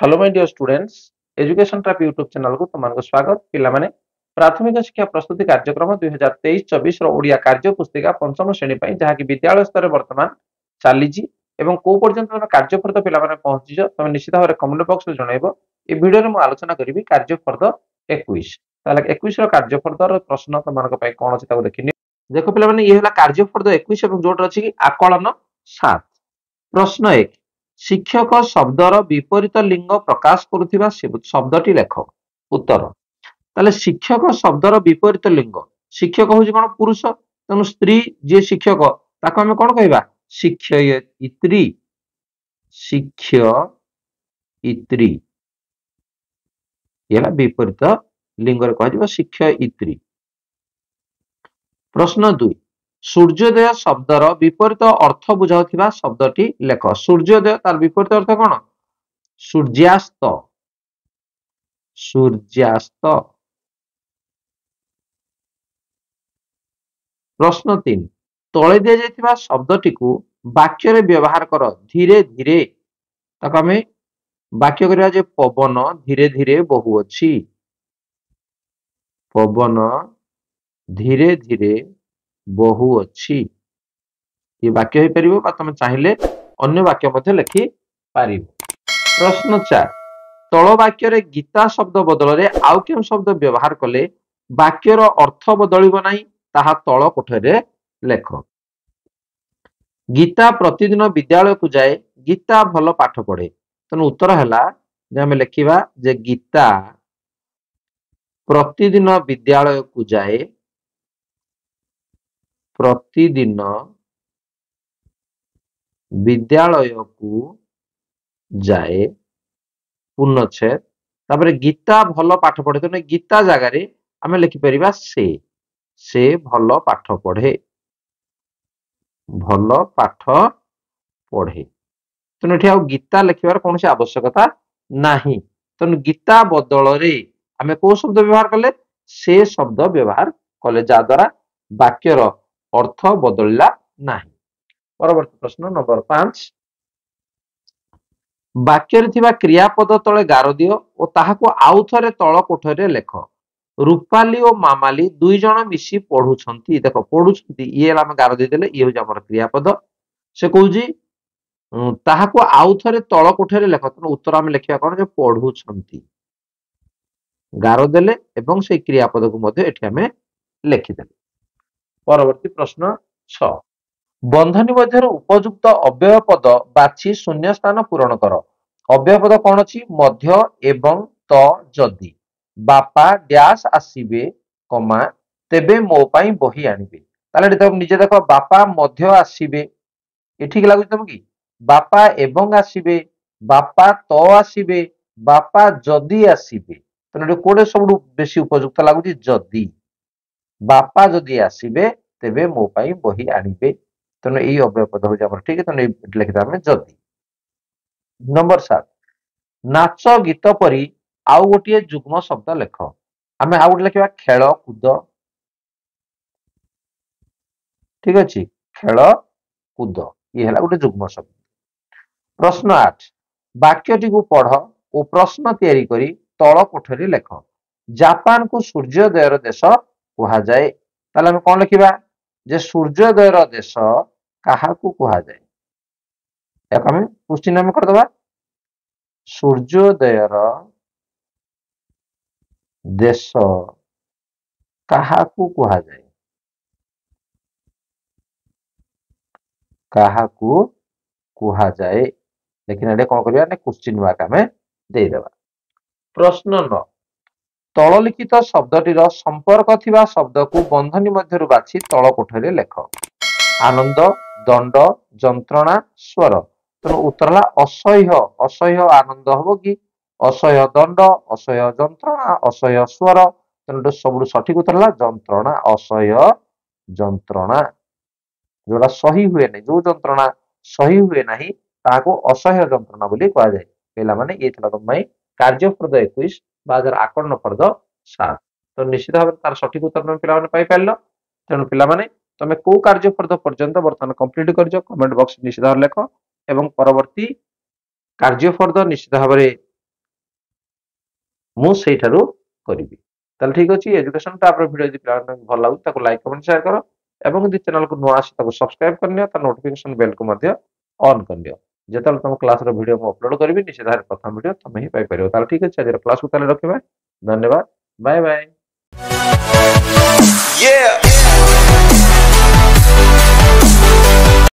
hello my dear students education trap YouTube ଚ୍ୟାନେଲକୁ ତୁମମାନଙ୍କୁ ସ୍ୱାଗତ ପିଲାମାନେ ପ୍ରାଥମିକ ଶିକ୍ଷା ପ୍ରସ୍ତୁତି କାର୍ଯ୍ୟକ୍ରମ ଦୁଇ ହଜାର ତେଇଶ ଚବିଶର ଓଡ଼ିଆ କାର୍ଯ୍ୟ ପୁସ୍ତିକା ପଞ୍ଚମ ଶ୍ରେଣୀ ପାଇଁ ଯାହାକି ବିଦ୍ୟାଳୟ ସ୍ତରରେ ବର୍ତ୍ତମାନ ଚାଲିଛି ଏବଂ କୋଉ ପର୍ଯ୍ୟନ୍ତ ତମେ କାର୍ଯ୍ୟଫର୍ଦ୍ଦ ପିଲାମାନେ ପହଞ୍ଚିଛ ତମେ ନିଶ୍ଚିତ ଭାବରେ କମେଣ୍ଟ ବକ୍ସରେ ଜଣାଇବ ଏ ଭିଡ଼ିଓରେ ମୁଁ ଆଲୋଚନା କରିବି କାର୍ଯ୍ୟଫର୍ଦ୍ଦ ଏକୋଇଶ ତାହେଲେ ଏକୋଇଶର କାର୍ଯ୍ୟଫର୍ଦ୍ଦର ପ୍ରଶ୍ନ ତମାନଙ୍କ ପାଇଁ କ'ଣ ଅଛି ତାକୁ ଦେଖିନି ଦେଖ ପିଲାମାନେ ଇଏ ହେଲା କାର୍ଯ୍ୟଫର୍ଦ୍ଦ ଏକୋଇଶ ଏବଂ ଯୋଉଟା ଅଛି ଆକଳନ ସାତ ପ୍ରଶ୍ନ ଏକ ଶିକ୍ଷକ ଶବ୍ଦର ବିପରୀତ ଲିଙ୍ଗ ପ୍ରକାଶ କରୁଥିବା ଶବ୍ଦଟି ଲେଖ ଉତ୍ତର ତାହେଲେ ଶିକ୍ଷକ ଶବ୍ଦର ବିପରୀତ ଲିଙ୍ଗ ଶିକ୍ଷକ ହଉଛି କଣ ପୁରୁଷ ତେଣୁ ସ୍ତ୍ରୀ ଯିଏ ଶିକ୍ଷକ ତାକୁ ଆମେ କଣ କହିବା ଶିକ୍ଷୟିତ୍ରୀ ଶିକ୍ଷୟିତ୍ରୀ ହେଲା ବିପରୀତ ଲିଙ୍ଗରେ କୁହାଯିବ ଶିକ୍ଷୟିତ୍ରୀ ପ୍ରଶ୍ନ ଦୁଇ সূর্যোদয় শব্দর বিপরীত অর্থ ବୁଝାଉଥିବା শব্দটি লেখ সূর্যোদয় তার বিপরীত অর্থ କ'ଣ সূর্যাস্ত সূর্যাস্ত প্রশ্ন তিন তলে দিয়ে যাইথিবা শব্দটিকু বাক্যরে ব্যবহার কর ধীরে ধীরে তাকে আমি বাক্য করিবা যে পবন ধীরে ধীরে বহু অছি পবন ধীরে ধীরে ବହୁ ଅଛି ଏ ବାକ୍ୟ ହେଇପାରିବ ବା ତମେ ଚାହିଁଲେ ଅନ୍ୟ ବାକ୍ୟ ମଧ୍ୟ ଲେଖି ପାରିବ ପ୍ରଶ୍ନ ଚାର ତଳ ବାକ୍ୟରେ ଗୀତା ଶବ୍ଦ ବଦଳରେ ଆଉ କେଉଁ ଶବ୍ଦ ବ୍ୟବହାର କଲେ ବାକ୍ୟର ଅର୍ଥ ବଦଳିବ ନାହିଁ ତାହା ତଳ କୋଠରେ ଲେଖ ଗୀତା ପ୍ରତିଦିନ ବିଦ୍ୟାଳୟକୁ ଯାଏ ଗୀତା ଭଲ ପାଠ ପଢେ ତେଣୁ ଉତ୍ତର ହେଲା ଯେ ଆମେ ଲେଖିବା ଯେ ଗୀତା ପ୍ରତିଦିନ ବିଦ୍ୟାଳୟକୁ ଯାଏ ପ୍ରତିଦିନ ବିଦ୍ୟାଳୟକୁ ଯାଏ ପୂର୍ଣ୍ଣଚ୍ଛେଦ ତାପରେ ଗୀତା ଭଲ ପାଠ ପଢେ ତେଣୁ ଗୀତା ଜାଗାରେ ଆମେ ଲେଖିପାରିବା ସେ ସେ ଭଲ ପାଠ ପଢେ ଭଲ ପାଠ ପଢେ ତେଣୁ ଏଠି ଆଉ ଗୀତା ଲେଖିବାର କୌଣସି ଆବଶ୍ୟକତା ନାହିଁ ତେଣୁ ଗୀତା ବଦଳରେ ଆମେ କୋଉ ଶବ୍ଦ ବ୍ୟବହାର କଲେ ସେ ଶବ୍ଦ ବ୍ୟବହାର କଲେ ଯାହାଦ୍ୱାରା ବାକ୍ୟର অর্থ বদলিলা না পরবর্তী প্রশ্ন নম্বর পাঁচ বাক্যরে থিবা ক্রিয়াপদ তলে গার দিও ও তাহাকু আউ থরে তল কোঠরে লেখ রূপালি ও মামালি দুই জন মিশি পড়ুছন্তি দেখ পড়ুছন্তি ইয়ে আমি গার দিদেলে ইয়ে হচ্ছে আমার ক্রিয়াপদ সে কৌছি তাহাকু আউ থরে তল কোঠরে লেখ উত্তর আমি লেখিবা কোন যে পড়ুছন্তি গার দেলে এবং সেই ক্রিয়াপদকু মধ্যে এটি আমি লেখিদেলে ପରବର୍ତ୍ତୀ ପ୍ରଶ୍ନ ଛଅ ବନ୍ଧନୀ ମଧ୍ୟରୁ ଉପଯୁକ୍ତ ଅବ୍ୟୟ ପଦ ବାଛି ଶୂନ୍ୟ ସ୍ଥାନ ପୂରଣ କର ଅବ୍ୟୟ ପଦ କ'ଣ ଅଛି ମଧ୍ୟ ଏବଂ ତ ଯଦି ବାପା ଡ୍ୟାସ୍ ଆସିବେ କମା ତେବେ ମୋ ପାଇଁ ବହି ଆଣିବେ ତାହେଲେ ଏଠି ତମେ ନିଜେ ଦେଖ ବାପା ମଧ୍ୟ ଆସିବେ ଏଠିକି ଲାଗୁଛି ତମକୁ ବାପା ଏବଂ ଆସିବେ ବାପା ତ ଆସିବେ ବାପା ଯଦି ଆସିବେ ତେଣୁ କୋଉଟା ସବୁଠୁ ବେଶୀ ଉପଯୁକ୍ତ ଲାଗୁଛି ଯଦି ବାପା ଯଦି ଆସିବେ ତେବେ ମୋ ପାଇଁ ବହି ଆଣିବେ ତେଣୁ ଏଇ ଅବ୍ୟୟ ପଦ ହଉଛି ଆମର ଠିକ ତେଣୁ ଏଇଠି ଲେଖିଦେବା ଆମେ ଯଦି ନମ୍ବର ସାତ ନାଚ ଗୀତ ପରି ଆଉ ଗୋଟିଏ ଯୁଗ୍ମ ଶବ୍ଦ ଲେଖ ଆମେ ଆଉ ଗୋଟେ ଲେଖିବା ଖେଳ କୁଦ ଠିକ ଅଛି ଖେଳ କୁଦ ଇଏ ହେଲା ଗୋଟେ ଯୁଗ୍ମ ଶବ୍ଦ ପ୍ରଶ୍ନ ଆଠ ବାକ୍ୟଟିକୁ ପଢ ଓ ପ୍ରଶ୍ନ ତିଆରି କରି ତଳ କୋଠରୀ ଲେଖ ଜାପାନକୁ ସୂର୍ଯ୍ୟୋଦୟର ଦେଶ କୁହାଯାଏ ତାହେଲେ ଆମେ କ'ଣ ଲେଖିବା ଯେ ସୂର୍ଯ୍ୟୋଦୟର ଦେଶ କାହାକୁ କୁହାଯାଏ ଏହାକୁ ଆମେ ପୁଷ୍ଟିନ ଆମେ କରିଦେବା ସୂର୍ଯ୍ୟୋଦୟର ଦେଶ କାହାକୁ କୁହାଯାଏ କାହାକୁ କୁହାଯାଏ ଲେକିନ ଏଠି କ'ଣ କରିବା ନା କୋଶ୍ଚିନ୍ ମାର୍କ ଆମେ ଦେଇଦେବା ପ୍ରଶ୍ନ ନଅ ତଳଲିଖିତ ଶବ୍ଦଟିର ସମ୍ପର୍କ ଥିବା ଶବ୍ଦକୁ ବନ୍ଧନୀ ମଧ୍ୟରୁ ବାଛି ତଳ କୋଠରେ ଲେଖ ଆନନ୍ଦ ଦଣ୍ଡ ଯନ୍ତ୍ରଣା ସ୍ୱର ତେଣୁ ଉତ୍ତର ହେଲା ଅସହ୍ୟ ଅସହ୍ୟ ଆନନ୍ଦ ହବ କି ଅସହ୍ୟ ଦଣ୍ଡ ଅସହ୍ୟ ଯନ୍ତ୍ରଣା ଅସହ୍ୟ ସ୍ୱର ତେଣୁ ସବୁଠୁ ସଠିକ ଉତ୍ତର ହେଲା ଯନ୍ତ୍ରଣା ଅସହ୍ୟ ଯନ୍ତ୍ରଣା ଯୋଉଟା ସହି ହୁଏ ନାହିଁ ଯୋଉ ଯନ୍ତ୍ରଣା ସହି ହୁଏ ନାହିଁ ତାହାକୁ ଅସହ୍ୟ ଯନ୍ତ୍ରଣା ବୋଲି କୁହାଯାଏ ପିଲାମାନେ ଇଏ ଥିଲା ତୁମ ପାଇଁ କାର୍ଯ୍ୟପ୍ରଦ ଏକୋଇଶ বা ଯାହାର ଆକର୍ଣ୍ଣ ଫର୍ଦ୍ଦ ସାତ ତ ନିଶ୍ଚିତ ଭାବରେ ତାର ସଠିକ ଉତ୍ତର ତମେ ପିଲାମାନେ ପାଇପାରିଲ ତେଣୁ ପିଲାମାନେ ତମେ କୋଉ କାର୍ଯ୍ୟ ଫର୍ଦ୍ଦ ପର୍ଯ୍ୟନ୍ତ ବର୍ତ୍ତମାନ କମ୍ପ୍ଲିଟ କରିଛ କମେଣ୍ଟ ବକ୍ସ ନିଶ୍ଚିତ ଭାବରେ ଲେଖ ଏବଂ ପରବର୍ତ୍ତୀ କାର୍ଯ୍ୟ ଫର୍ଦ୍ଦ ନିଶ୍ଚିତ ଭାବରେ ମୁଁ ସେଇଠାରୁ କରିବି ତାହେଲେ ଠିକ ଅଛି ଏଜୁକେସନ ଟାପରେ ଭିଡ଼ିଓ ଯଦି ପିଲାମାନଙ୍କୁ ଭଲ ଲାଗୁଛି ତାକୁ ଲାଇକ୍ କମେଣ୍ଟ ସେୟାର କର ଏବଂ ଯଦି ଚ୍ୟାନେଲକୁ ନୂଆ ଆସି ତାକୁ ସବସ୍କ୍ରାଇବ କରିନିଅ ତା ନୋଟିଫିକେସନ ବେଲ୍କୁ ମଧ୍ୟ ଅନ୍ କରିନିଅ जो तुम क्लास मुझे अपलोड करी से प्रथम भिड तुम्हें ही पार ठीक अच्छे आज क्लास को रखा धन्यवाद बाय बाय yeah